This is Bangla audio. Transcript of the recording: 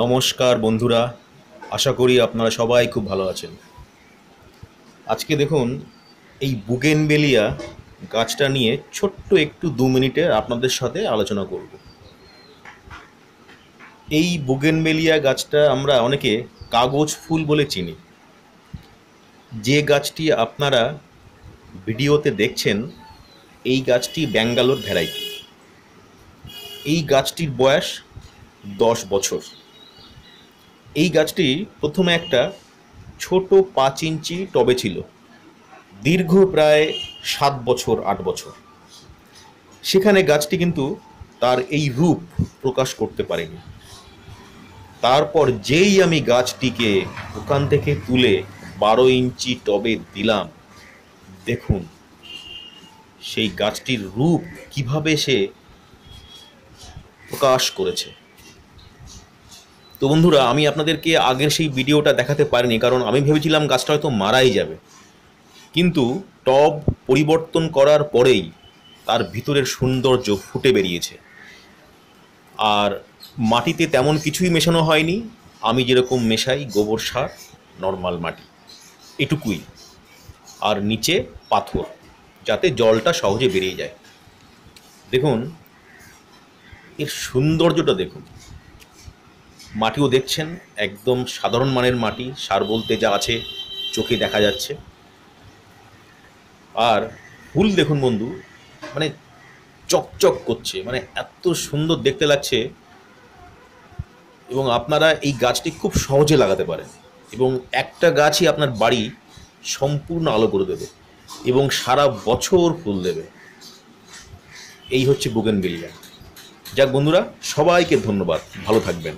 নমস্কার বন্ধুরা আশা করি আপনারা সবাই খুব ভালো আছেন আজকে দেখুন এই বুগেনবেলিয়া গাছটা নিয়ে ছোট্ট একটু দু মিনিটে আপনাদের সাথে আলোচনা করব এই বুগেনবেলিয়া গাছটা আমরা অনেকে কাগজ ফুল বলে চিনি যে গাছটি আপনারা ভিডিওতে দেখছেন এই গাছটি ব্যাঙ্গালোর ভ্যারাইটি এই গাছটির বয়স দশ বছর এই গাছটি প্রথমে একটা ছোট পাঁচ ইঞ্চি টবে ছিল দীর্ঘ প্রায় সাত বছর আট বছর সেখানে গাছটি কিন্তু তার এই রূপ প্রকাশ করতে পারেনি তারপর যেই আমি গাছটিকে ওখান থেকে তুলে বারো ইঞ্চি টবে দিলাম দেখুন সেই গাছটির রূপ কিভাবে সে প্রকাশ করেছে তো বন্ধুরা আমি আপনাদেরকে আগের সেই ভিডিওটা দেখাতে পারিনি কারণ আমি ভেবেছিলাম গাছটা হয়তো মারাই যাবে কিন্তু টব পরিবর্তন করার পরেই তার ভিতরের সৌন্দর্য ফুটে বেরিয়েছে আর মাটিতে তেমন কিছুই মেশানো হয়নি আমি যেরকম মেশাই গোবর সার নর্মাল মাটি এটুকুই আর নিচে পাথর যাতে জলটা সহজে বেরিয়ে যায় দেখুন এর সৌন্দর্যটা দেখুন মাটিও দেখছেন একদম সাধারণ মানের মাটি সার বলতে যা আছে চোখে দেখা যাচ্ছে আর ফুল দেখুন বন্ধু মানে চকচক করছে মানে এত সুন্দর দেখতে লাগছে এবং আপনারা এই গাছটি খুব সহজে লাগাতে পারেন এবং একটা গাছই আপনার বাড়ি সম্পূর্ণ আলো করে দেবে এবং সারা বছর ফুল দেবে এই হচ্ছে বুগেন বিল্ডার যাক বন্ধুরা সবাইকে ধন্যবাদ ভালো থাকবেন